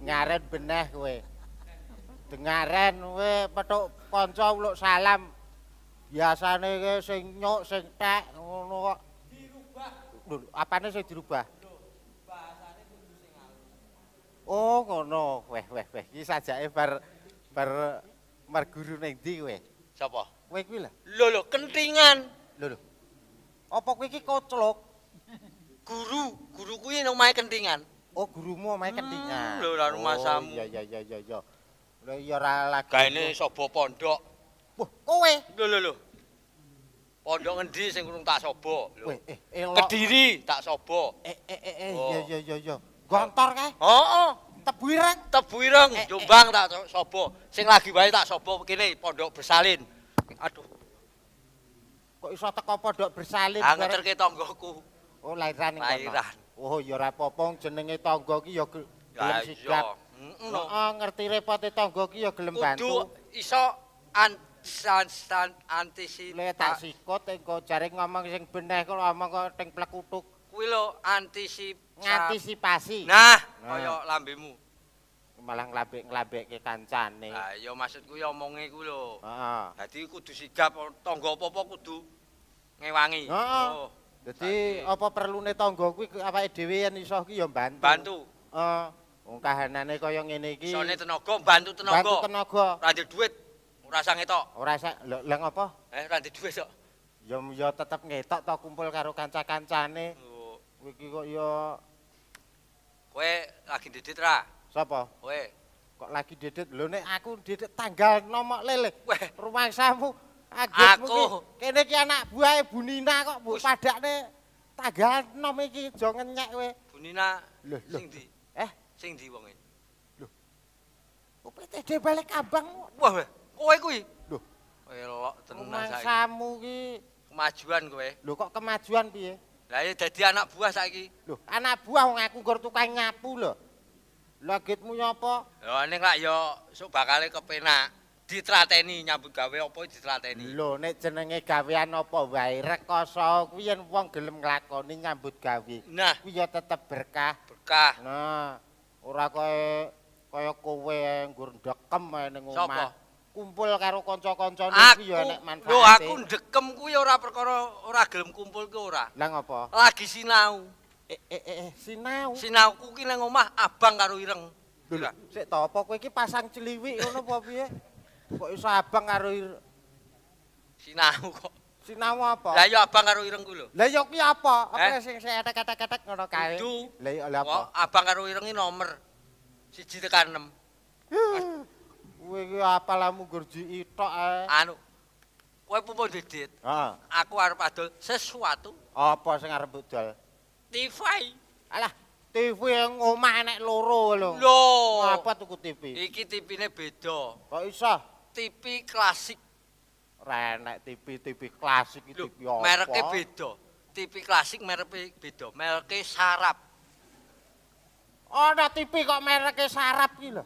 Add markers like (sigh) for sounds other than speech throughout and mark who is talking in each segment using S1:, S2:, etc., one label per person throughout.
S1: dengaren beneh kowe. Dengaren kowe petuk kanca uluk salam. Biasane ke sing nyok sing tek ngono kok dirubah. apane sing dirubah? Bahasane kudu sing alus. Oh, ngono. Weh, weh, weh. Iki sajake bar bar mar guru ning ndi kowe? Sopo? Kowe kuwi lho. Lho, kentingan. Lho, lho. Apa kowe iki kocelok? guru, guru kuwi nang kentingan. Oh, gurumu omahe hmm, Kentingan. Lho, ora rumahmu. Oh, ya ya. Ya ya ya Lho, ya ora lagi. Kaene sobo pondok. Wah, kowe. Lho, lho, lho. Pondok ngendi sing kurung tak sobo? Lho. Eh, eh, elok. Kediri tak sobo. Eh, eh, eh, eh oh. ya ya ya ya. Gontor kae. Heeh. Tebu ireng. Tebu ireng, eh, Jombang tak sobo. Sing lagi wae tak sobo kene pondok bersalin. Aduh. Kok iso teko pondok Besalin? Angger ke tanggoku. Oh, lairan ning kono. Oh ya ora apa-apa jenenge tangga iki ya sigap. Heeh. ngerti repote tangga iki ya gelem bantu. Kudu iso antisipasi. Lha tak eh, jare ngomong sing bener kok ngomong kok teng Kuwi lho antisipasi. Nah, kaya lambemu. malah nglambek-nglambekke kancane. Ha ya maksudku ya omonge ku lho. Heeh. Dadi kudu sigap tangga apa-apa kudu ngewangi. Heeh. Oh. Jadi apa perlu nih tonggo kui apa edw yang isoh kui yang bantu. Bantu. Oh, uh, kahana nih kau yang ini kui. Soalnya tenogo bantu tenaga. Bantu tenogo. Rantai duit, rasa ngetok. Rasa, lo leng apa? Eh, rantai duit so. Yo, yo tetap ngetok, tau kumpul karo kanca kanca nih. Kui kok ya. Kue lagi didit ra. Siapa? Kue. Kok lagi didit, lo nih aku didit tanggal nomor lele. Kue. Rumah samu. aku kene iki anak buah buahe Bunina kok Bu padakne tanggal 6 iki aja ngenyek kowe Bunina loh, loh. sing di eh sing di wonge lho UPTD balik kabang wah kowe kuwi lho elok tenan saiki kamu ki kemajuan kowe lho kok kemajuan piye lah ya dadi anak buah saiki lho anak buah wong aku gor tukang nyapu lho lagetmu nyapa lho ning lak yo sok bakale kepenak ditrateni nyambut gawe apa ditrateni lho nek jenenge gawean apa wae rekoso kuwi yen wong gelem nglakoni nyambut gawe nah kuwi ya tetep berkah berkah nah ora kaya kaya kowe nggur ndekem ning omah kumpul karo kanca-kancane kuwi ya nek manfaat lho aku ndekem kuwi ora perkara ora gelem kumpul ki ora lah apa? lagi sinau eh eh eh, eh sinau sinau ku ki ning omah abang karo ireng lho sik to apa kowe iki pasang celiwik ngono apa piye Kok iso abang karo Sinamu kok. Sinamu apa? Lah ya abang karo irengku lho. Lah ya kuwi apa? Apa eh? sing etek-etek ngono kae. Lah ya apa? Abang karo irengi nomor 1 tekan 6. Kowe iki apalamu gurji itok ae. Eh. Anu. Kowe pupo didit. Heeh. Aku arep adol sesuatu. Apa sing arep budal? TV. Alah, TV yang omah enek loro loh. Lho. Apa tuku TV? Iki tv beda. Kok iso? TV klasik. Renek TV TV klasik iki TV apa? Mereke beda. TV klasik mereke beda. Mereke sarap. Ana TV kok mereke sarap iki lho.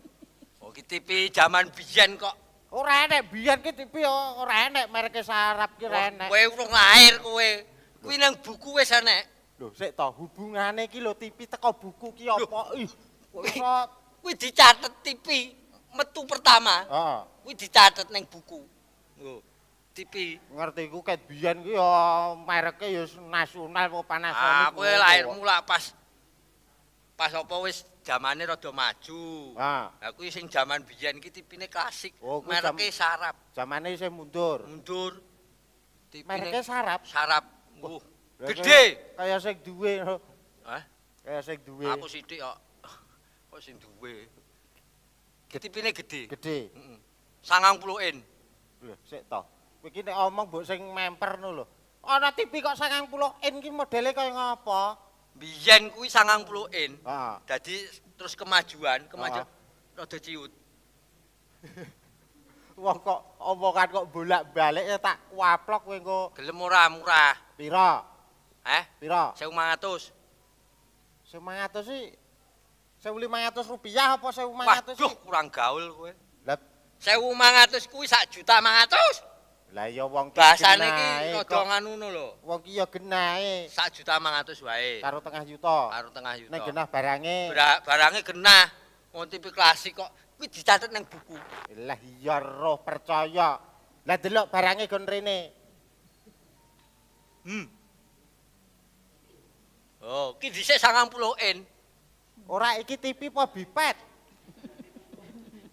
S1: Oh iki TV jaman biyen kok. Ora enek biyen iki TV oh, ora enek mereke sarap iki renek. Kowe urung lahir kowe. Kuwi nang buku wis enek. Lho sik to hubungane iki lho TV teko buku ki apa? Ih. Kowe (laughs) dicatet TV. metu pertama. Heeh. Ah. Kuwi dicatet ning buku. Oh. TV. Ngerti ku ket biyen ku ya mereke ya nasional apa panas. Ah, kowe lahir mula pas pas apa wis jamane rada maju. Ha. Ah. Aku sing jaman biyen ki tipine klasik. Oh, mereke jam, sarap. Jamane sing mundur. Mundur. Mereke sarap. Sarap. Uh. Gede. Kaya sing duwe. Hah? Kaya sing duwe. Aku sithik kok. Kok sing duwe. tipe pilih gede. Gede. Sangang puluh in. Loh, sik toh. Kuih kini omong buk sing memper nu loh. Ada TV kok sangang puluh in ki modele kaya ngapa? Biyen kuih sangang puluh in. Jadi terus kemajuan, kemajuan. rada ciut. (laughs) Wah kok omongan kok bolak balik tak waplok kuih ngu. Gelem murah, murah. Pira. Eh? Pira. Seumang atus. Seumang atus sih 1500 rupiah apa 1500 waduh kurang gaul kowe lha 1500 kuwi sak juta 500 lah ya wong bahasane iki rada nganu lho wong iki ya genahe sak juta 500 wae karo tengah yuta karo tengah yuta nek genah barange barange genah montipi klasik kok kuwi dicatet nang buku lah iya roh percaya lah delok barange gon rene hmm Oh, kini saya sangat puluh N. Ora iki TV apa bipet?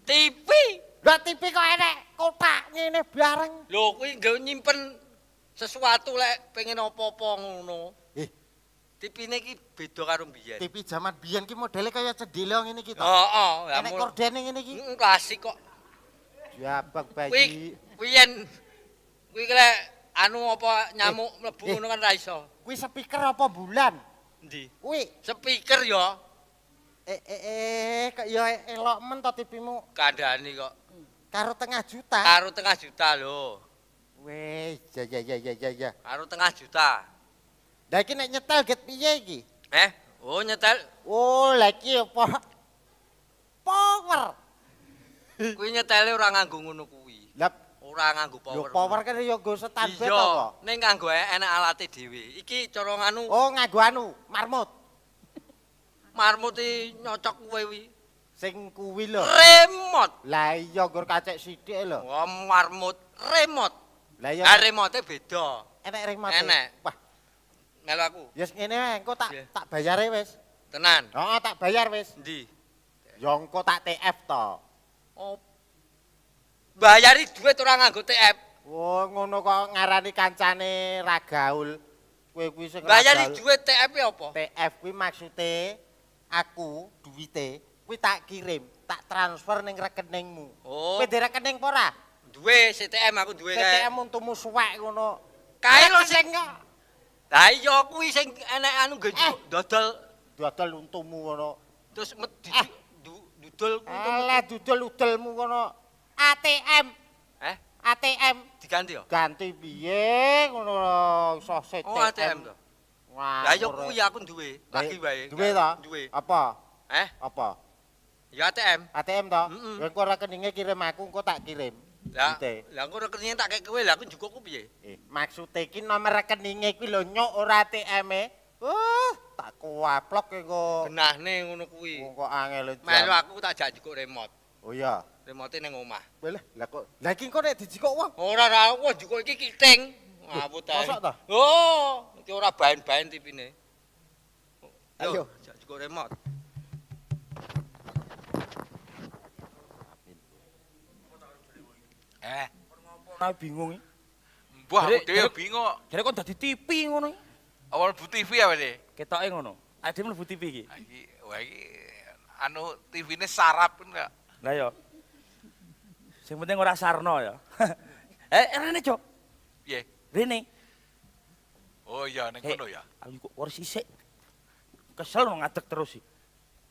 S1: TV. Lah TV kok enek kotak ngene bareng. Lho kuwi nggo nyimpen sesuatu lek pengen apa-apa ngono. Eh. TV-ne iki beda karo biyen. TV jaman biyen ki modele kaya cendhela ngene iki to. Heeh, ya kordene ngene iki. Heeh, klasik kok. Jabak bayi. Kuwi kuwi yen kuwi lek anu apa nyamuk eh, mlebu eh. ngono kan ra iso. Kuwi speaker apa bulan? Endi? Kuwi speaker ya. eh eh eh, kok ya elok men to tipimu kandhani kok karo tengah juta karo tengah juta lho weh ya ya ya ya ya karo tengah juta la iki nek nyetel get piye iki eh oh nyetel oh la iki power kuwi nyetele ora nganggo ngono kuwi lah ora nganggo power yo power kan yo nggo standar to kok ning kanggo e enak alate dhewe iki cara nganu oh nganggo anu marmot. marmute nyocok kuwe wi. Sing kuwi lho. Remot. Lah iya gur kacek sithik e lho. Wah, marmut remot. Lah iya. remote e beda. Enek remote. E. Enek. Wah. Melu aku. Ya ngene engko tak yeah. tak bayare wis. Tenan. Heeh, tak bayar wis. Endi? Ya engko tak TF to. Oh. Bayari duit ora nganggo TF. Wah, ngono kok ngarani kancane ragaul. Kowe kuwi sing bayari duit TF ya apa? TF kuwi maksude aku duwite kuwi tak kirim, tak transfer ning rekeningmu. Oh. Kuwi dhewe rekening apa ora? Duwe CTM aku duwe kae. CTM untumu suwek ngono. Kae lho sing Lah iya kuwi sing enak anu gejo eh. dodol dodol untumu ngono. Terus medit eh. du, dudul untumu. Eh, Alah dudul udelmu ngono. ATM. Eh? ATM diganti ya? Ganti piye ngono iso CTM. Oh ATM to. Wah. Lha yo kuwi aku duwe, lagi wae. Duwe ta? Duwe. Apa? Eh? Apa? Ya ATM. ATM ta? Mm -mm. Engko rekeninge kirim aku, engko tak kirim. Lah, Lha engko rekeninge tak kek kowe, lah aku njuk kok piye? Eh, maksude iki nomor rekeninge kuwi lho nyok ora ATM-e. Uh, tak kuaplok ke kok. Genahne ngono kuwi. Kok angel jam. Melu aku tak jak njuk remote. Oh iya. Remote ning omah. Wele, Lha kok. Lah iki engko nek dijikok wong. Ora ra, kok njuk iki kiting. Ngapunten. Mosok ta? Oh. iki ora bain-bain tipine. Ayo, cek remote. Eh,
S2: ora bingung. Mbah dhewe bingung. Jare kok dadi TV ngono iki.
S3: Awal bu TV apa iki?
S2: Ketoke ngono. Adem lu bu TV iki.
S3: Iki, wah iki anu TV-ne sarap pun enggak.
S2: Lah yo. Sing penting ora sarno ya. (laughs) eh, rene, Cok. Piye? Rene.
S3: Oh iya, neng kono ya.
S2: Aku kursi sik. Kesel lu terus sih.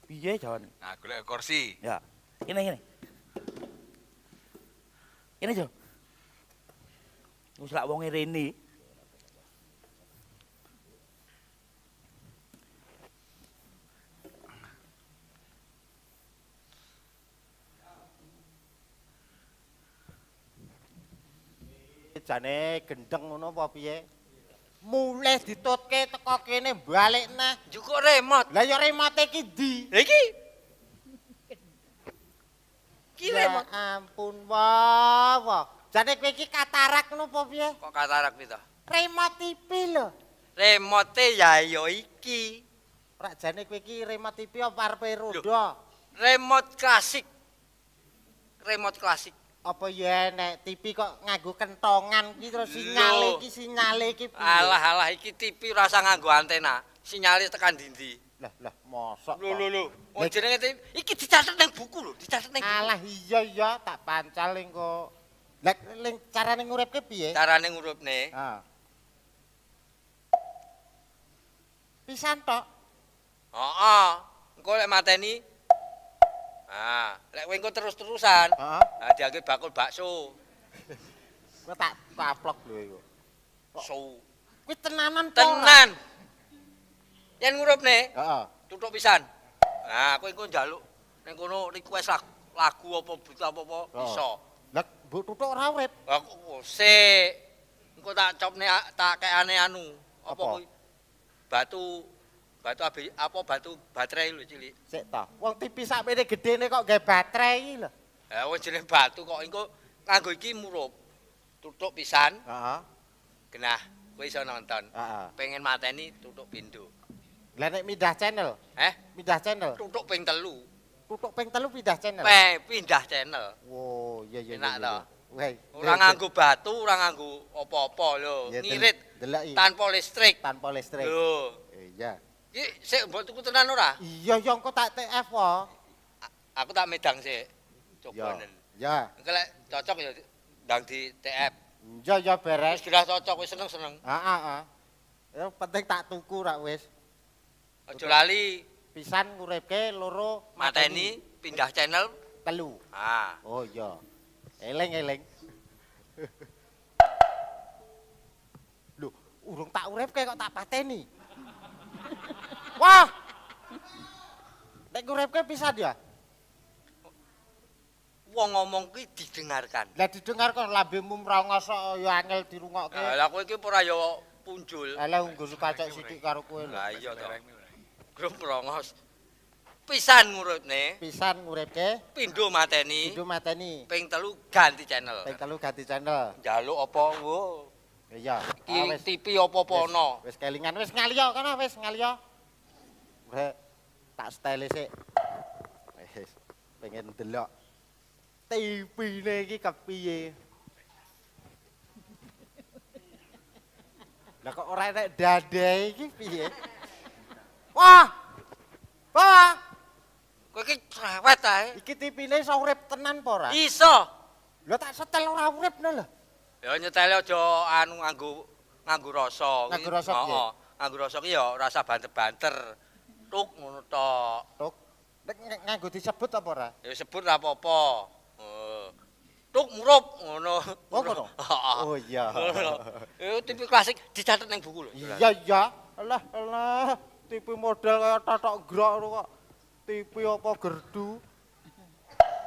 S2: Piye jawane? Nah, golek kursi. Ya. Ini ini. Ini, Jo. Wis lak wonge rene.
S1: jane gendeng ngono apa piye mulai ditutke teko kene balik na juga remote lah ya remote iki di iki ki ya remote ampun wawa jadi kowe iki katarak nopo piye kok katarak itu remote TV lho remote ya yo iki ora jane kowe iki remote TV apa arepe rodo remote klasik remote klasik apa ya nek TV kok nganggo kentongan iki terus sinyal iki sinyal iki Alah alah iki TV rasa nganggo antena sinyale tekan dindi Lah lah mosok Lho lho lho oh, jenenge TV iki dicatet ning buku lho dicatet ning Alah iya iya tak pancal ning kok Lek ning carane nguripke piye Carane nguripne Ha Pisan tok Heeh engko lek mateni Ah, lek kowe terus-terusan, heeh. Ah, diangge bakul bakso. (laughs) Kowe tak paplok lho iku. So. Kowe tenanan tenan. Yen ngurupne, heeh. Tutuk pisan. Nah, aku iku njaluk ning kono request lagu, apa buta apa-apa iso. Lek mbok tutuk ora urip. Aku sik. Engko tak copne tak kekane anu, apa kuwi? Batu Batu apa batu baterai lho cilik? Sik toh. Wong tipis sampeyane gedene kok nggae baterai iki lho. Ha wong batu kok engko nganggo iki murup. Tutuk pisan. Heeh. Uh -huh. Genah, kowe iso nonton. Uh -huh. Pengen mateni tutuk pintu. Lah nek pindah channel? Eh? Pindah channel. Tutuk ping telu. Tutuk ping telu pindah channel. Pe, pindah channel. Wo, oh, iya iya. Enak toh. Wei, ora nganggo batu, ora nganggo apa-apa lho. Ngirit. Tanpa listrik. Tanpa listrik. Lho. Iya. Iki sik mbok tuku tenan ora? Iya, ya engko tak TF wae. Aku tak medang sik. Coba Ya. Ya. Engko lek cocok ya ndang di TF. Ya ya beres. Wis cocok, wis seneng-seneng. Heeh, heeh. Ya penting tak tuku rak wis. Aja lali pisan nguripke loro mateni pindah channel telu. Ha. Oh iya. Eling-eling. (laughs) Loh, urung tak uripke kok tak pateni. Wah. Nek ngurepke pisan ya. Wong ngomong kuwi didengarkan. Lah didengarkan lambemu mrongos kok ya angel dirungokke. Lah kowe iki ora ya punjul. Lah unggul pacak sithik karo kowe. Lah iya to. Grup rongos. Pisan nguripne. Pisan nguripke. Pindho mateni. Pindho mateni. Ping telu ganti channel. Ping telu ganti channel. Njaluk apa, Bu? Iya. Ah, TV apa-apa ana. Wis kelingan, wis ngaliyo kana, wis ngaliyo. gue tak style sik. Wis pengen delok TV ne iki kepiye. Lah kok ora enak dade iki piye? Wah! Wah! Kok iki cewek ta? Iki TV-ne iso urip tenan apa ora? Iso. Lah tak setel ora urip no lho. Ya nyetel aja anu nganggo nganggo rasa. Nganggo rasa nganggo rasa ki ya rasa banter-banter. tuk ngono tok. Tuk. Nek nganggo disebut apa ora? Ya sebut apa-apa. Tuk eh, murup ngono. Oh ngono. (laughs) Oh iya. Eh (laughs) tipe klasik dicatet ning buku lho. Iya iya. Alah alah tipe modal kaya tatok grok ngono kok. Tipe apa gerdu?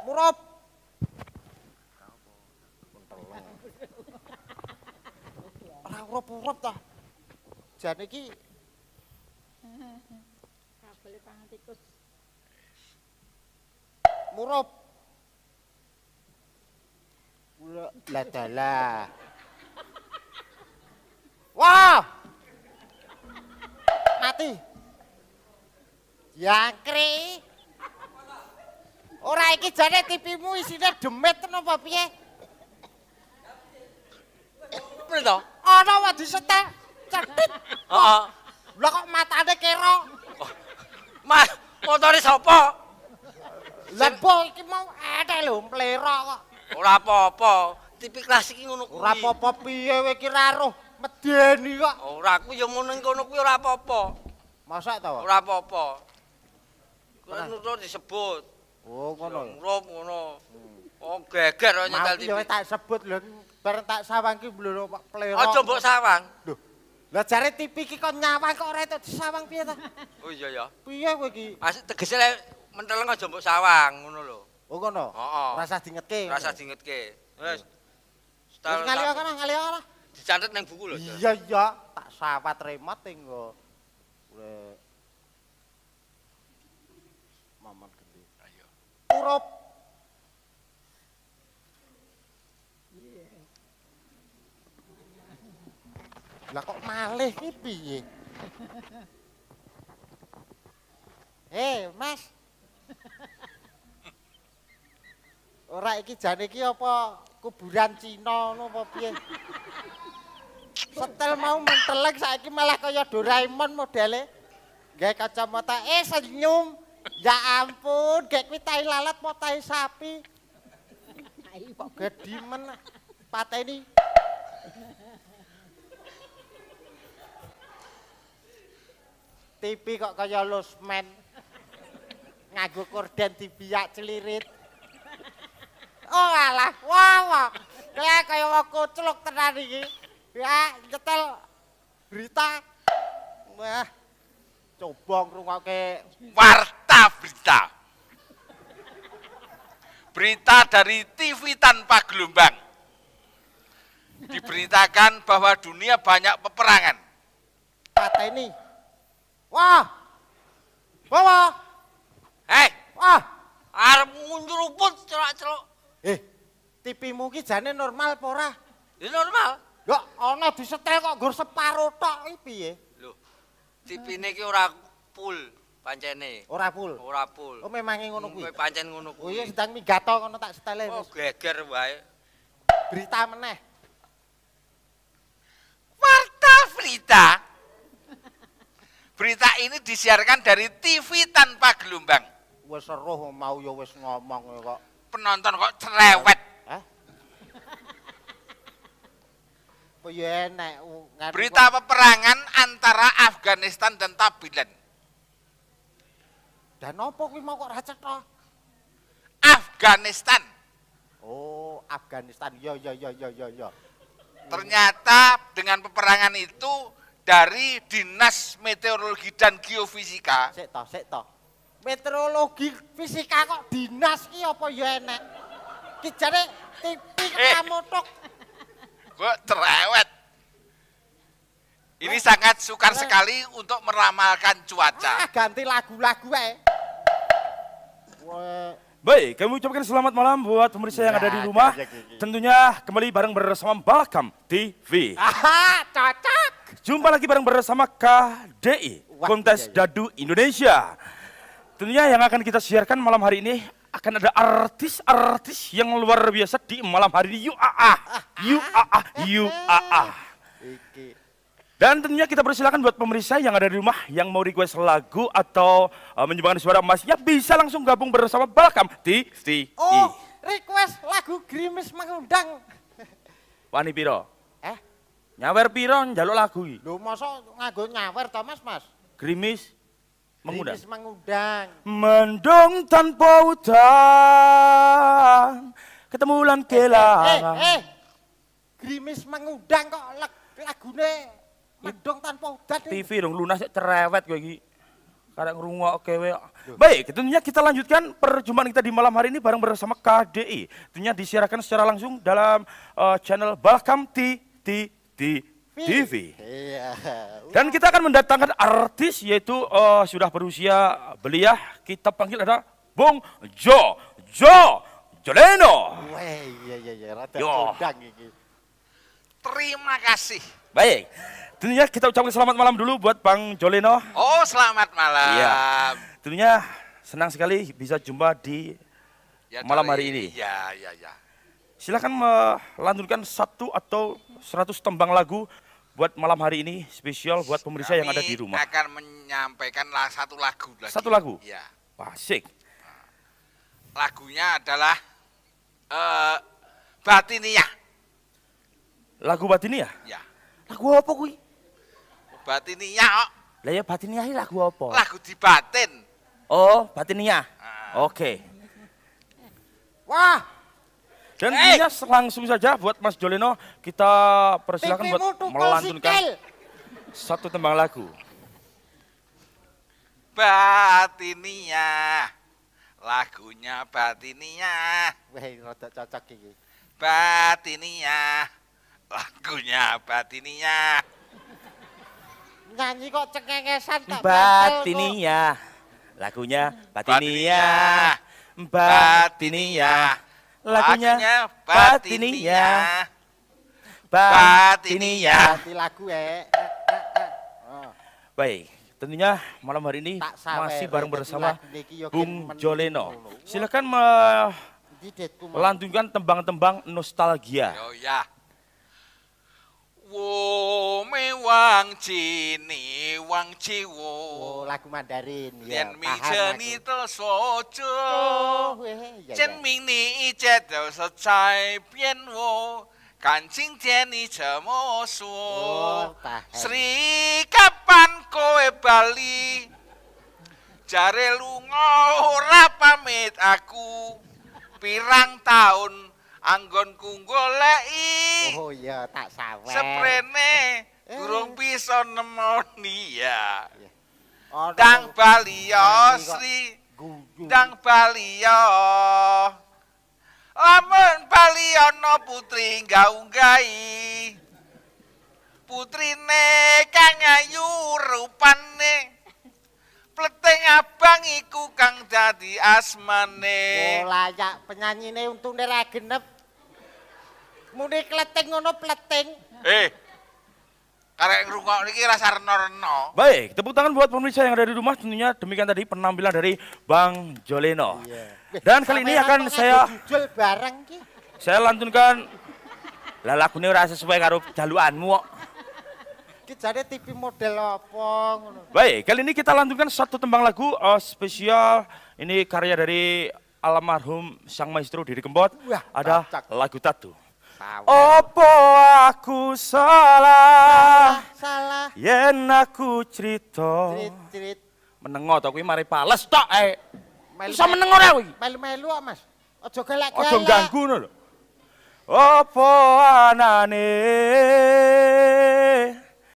S1: Murup. Ora urup-urup ta. Jane iki
S3: Boleh pangan tikus. Murup.
S1: Murup. Ladalah. Wah! Mati. Jangkri. Ora iki jane tipimu isine demit ten apa piye? Pedo. Ana wadi setek. Heeh. Lah kok matane kerok. Mas, motore sapa? Lah po iki mau ateh lho mlera kok. Ora apa-apa. Tipe kelas iki ngono kuwi. Ora apa-apa piye kowe iki raruh medeni kok. Ora aku ya ngono kono kuwi ora apa-apa. Masak ta? Ora apa-apa. Kuwi nuru disebut. Oh, ngono. Rom ngono. Hmm. Oh, geger nyetel TV. Mau tak sebut lho, bareng tak sawang lho Pak Plero. Aja mbok sawang. Lho, Lah jare TV iki kok nyawang kok ora entuk disawang piye ta? Oh iya ya. Piye kowe iki? Asik tegese le menteleng aja mbok sawang ngono lho. Oh ngono. Heeh. Ora usah diingetke. Ora usah diingetke. Wis. Stal. Wis ngalih ora, ngalih ora. Dicatet ning buku lho. Iya iya, tak sawat remote engko. Uleh... Mamat gede. Ayo. Urop Lah kok malih iki piye? Eh, Mas. Ora iki jane iki apa kuburan Cina ngono apa piye? Setel mau mentelek saiki malah kaya Doraemon modele. Gak kacamata, eh senyum. Ya ampun, gak kuwi tai lalat apa tai sapi? Tai kok gedimen. Pate ini TV kok kaya losmen. ngagu korden dibiak celirit. Oh alah, wah wah. Kaya kaya waku kucluk tenan iki. Ya nyetel berita. Wah. Coba ngrungokke
S3: warta berita. Berita dari TV tanpa gelombang. Diberitakan bahwa dunia banyak peperangan. Kata ini
S1: Wah, bawa. Hei! wah, eh. arep ngunjur rumput celok-celok. Eh, tipimu ki jane normal apa ora? Ya normal. Ya ana disetel kok gur separo tok iki piye? Lho. Tipine ki ora full pancene. Ora full. Ora full. Oh memang ngono kuwi. Hmm, kuwi pancen ngono kuwi. Oh sedang minggato ngono tak setele. Oh geger wae. Berita meneh.
S3: Warta berita. Berita ini disiarkan dari TV tanpa gelombang. Wis seruh
S1: mau ya wes ngomong ya kok.
S3: Penonton kok cerewet. Ya Berita peperangan antara Afghanistan dan Tabilan. Dan apa kuwi mau kok ra cetha?
S1: Afghanistan. Oh, Afghanistan. Ya ya ya ya ya
S3: ya. Ternyata dengan peperangan itu dari Dinas Meteorologi dan Geofisika. Sik to, sik to. Meteorologi fisika
S1: kok dinas ki apa ya enek? Ki jane tipi kamu tok.
S3: Gue cerewet. Ini sangat sukar sekali untuk meramalkan cuaca. Ah, ganti lagu-lagu eh.
S2: Baik, kami ucapkan selamat malam buat pemirsa ya, yang ada di iya, rumah. Iya, iya, Tentunya kembali bareng bersama Balakam TV. Aha,
S1: cocok.
S2: Jumpa lagi bareng bersama KDI, Kontes iya, iya. Dadu Indonesia. Tentunya yang akan kita siarkan malam hari ini akan ada artis-artis yang luar biasa di malam hari ini. UAA, UAA, UAA. Dan tentunya kita persilakan buat pemirsa yang ada di rumah yang mau request lagu atau uh, menyumbangkan suara emasnya bisa langsung gabung bersama Balkam TV. Oh,
S1: request lagu Grimis Mengundang.
S2: Wani Piro. Nyawer piro njaluk lagu iki? Lho
S1: masa nganggo nyawer to Mas, Mas? Grimis mengundang. Grimis mengundang.
S2: Mendung tanpa udang Ketemu lan eh, eh, kelang. Eh, eh,
S1: eh. Grimis mengundang kok lag lagune Mendung tanpa udang.
S2: TV dong lunas cerewet kayak iki. Kadang ngerungok kewe. Baik, tentunya kita lanjutkan perjumpaan kita di malam hari ini bareng bersama KDI. Tentunya disiarkan secara langsung dalam uh, channel Balkam TV di iya. TV. Iya. Dan kita akan mendatangkan artis yaitu uh, sudah berusia belia ya, kita panggil ada Bung Jo Jo Joleno.
S1: Wah, iya iya, iya rata ini.
S3: Terima kasih.
S2: Baik. Tentunya kita ucapkan selamat malam dulu buat Bang Joleno.
S3: Oh, selamat malam. Iya.
S2: Tentunya senang sekali bisa jumpa di
S3: ya, malam hari ini. Iya, iya, iya.
S2: Silakan melanjutkan satu atau 100 tembang lagu buat malam hari ini spesial buat pemirsa Kami yang ada di rumah.
S3: akan menyampaikan satu lagu lagi. Satu lagu? Iya. Pasik. Lagunya adalah uh, Batinia.
S2: Lagu Batinia? Ya. Lagu apa kuy?
S3: Batinia. Oh.
S2: Lah ya Batinia ini lagu apa? Lagu di batin. Oh, Batinia. Uh. Oke. Okay. Wah, dan hey. Eh! dia langsung saja buat Mas Joleno kita persilakan buat melantunkan sikil. satu tembang lagu.
S3: Batinia, lagunya Batinia. Wah,
S1: rada cocok ini.
S3: Batinia, lagunya Batinia.
S1: Nyanyi kok cengengesan tak Batinia,
S3: lagunya
S2: Batinia.
S3: Batinia. Batinia. Batinia
S1: lagunya batininya.
S3: ini ya.
S1: lagu ya.
S2: Baik, tentunya malam hari ini masih bareng bersama Bung Joleno. Silakan nah, melantunkan tembang-tembang nostalgia.
S3: Oh ya. ciwo me wang cini wang ciwo oh, lagu mandarin ya yen mi jeni to sojo jen mi ni ije to so cai pian wo kan cing jen ni ce mo oh, sri kapan koe bali jare lunga ora pamit aku pirang taun anggonku goleki.
S1: Oh iya, tak sawet. Sprene
S3: eh. durung bisa nemoni ya. Dang balio Sri. Dang balio. Lamun baliono putri gaunggai. Putrine kang ayu rupane. Pleteng abang iku kang dadi asmane. Oh layak penyanyine untung dere genep. Mudik kleteng ngono pleteng. Eh. Karek ngrungok niki rasa reno-reno. Baik,
S2: tepuk tangan buat pemirsa yang ada di rumah tentunya demikian tadi penampilan dari Bang Joleno. Iya. Dan kali ini akan saya
S1: jual bareng ki.
S2: Saya lantunkan lah lagune ora sesuai karo jaluanmu kok.
S1: Ki jane TV model apa
S2: Baik, kali ini kita lantunkan satu tembang lagu uh, spesial ini karya dari almarhum sang maestro Didi Kempot. ada lagu Tatu. Opo aku salah. Salah. Yen aku cerita. Menengo to kuwi mari pales tok ae. Eh. Bisa ora kuwi?
S1: Melu-melu kok, Mas. Aja gelek-gelek. Aja ganggu
S2: lho. Opo anane?